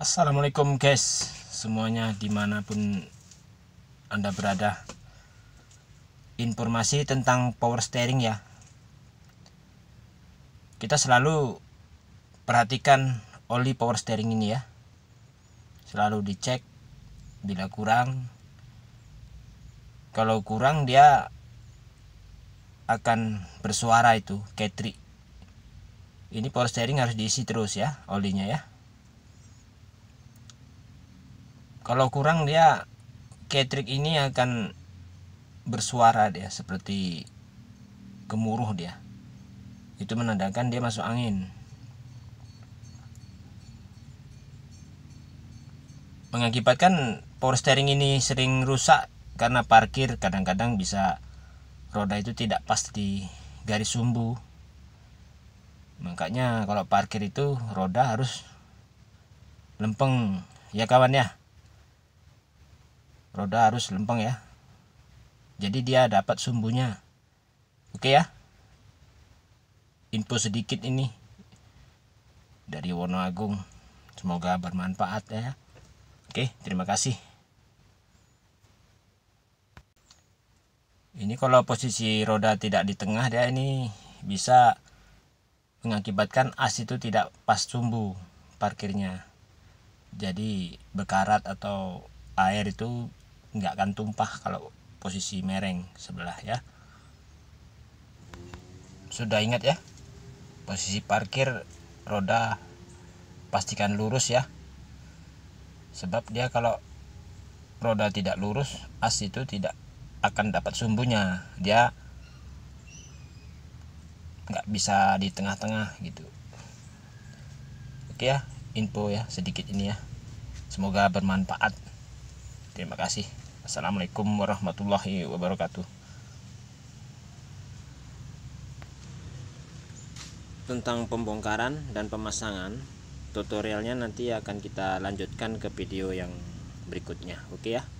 Assalamualaikum guys Semuanya dimanapun Anda berada Informasi tentang power steering ya Kita selalu Perhatikan oli power steering ini ya Selalu dicek Bila kurang Kalau kurang dia Akan bersuara itu Ketri Ini power steering harus diisi terus ya Olinya ya kalau kurang dia Ketrik ini akan bersuara dia seperti gemuruh dia itu menandakan dia masuk angin mengakibatkan power steering ini sering rusak karena parkir kadang-kadang bisa roda itu tidak pas di garis sumbu makanya kalau parkir itu roda harus lempeng ya kawan ya roda harus lempeng ya jadi dia dapat sumbunya oke okay ya info sedikit ini dari Wono Agung semoga bermanfaat ya oke okay, terima kasih ini kalau posisi roda tidak di tengah dia ini bisa mengakibatkan as itu tidak pas sumbu parkirnya jadi berkarat atau air itu nggak akan tumpah kalau posisi mereng sebelah ya sudah ingat ya posisi parkir roda pastikan lurus ya sebab dia kalau roda tidak lurus as itu tidak akan dapat sumbunya dia nggak bisa di tengah-tengah gitu oke ya info ya sedikit ini ya semoga bermanfaat terima kasih Assalamualaikum warahmatullahi wabarakatuh. Tentang pembongkaran dan pemasangan, tutorialnya nanti akan kita lanjutkan ke video yang berikutnya. Oke ya.